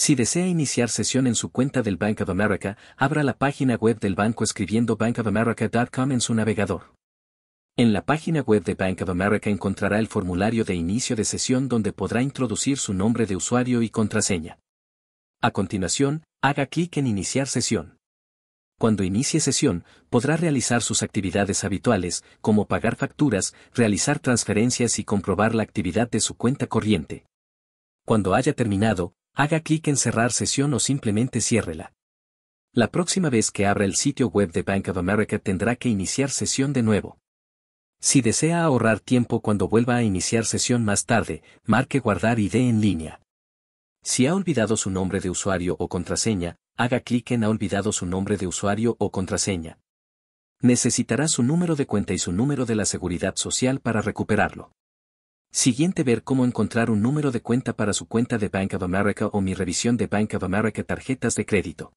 Si desea iniciar sesión en su cuenta del Bank of America, abra la página web del banco escribiendo bankofamerica.com en su navegador. En la página web de Bank of America encontrará el formulario de inicio de sesión donde podrá introducir su nombre de usuario y contraseña. A continuación, haga clic en Iniciar sesión. Cuando inicie sesión, podrá realizar sus actividades habituales, como pagar facturas, realizar transferencias y comprobar la actividad de su cuenta corriente. Cuando haya terminado, haga clic en cerrar sesión o simplemente ciérrela. La próxima vez que abra el sitio web de Bank of America tendrá que iniciar sesión de nuevo. Si desea ahorrar tiempo cuando vuelva a iniciar sesión más tarde, marque guardar ID en línea. Si ha olvidado su nombre de usuario o contraseña, haga clic en ha olvidado su nombre de usuario o contraseña. Necesitará su número de cuenta y su número de la seguridad social para recuperarlo. Siguiente ver cómo encontrar un número de cuenta para su cuenta de Bank of America o mi revisión de Bank of America tarjetas de crédito.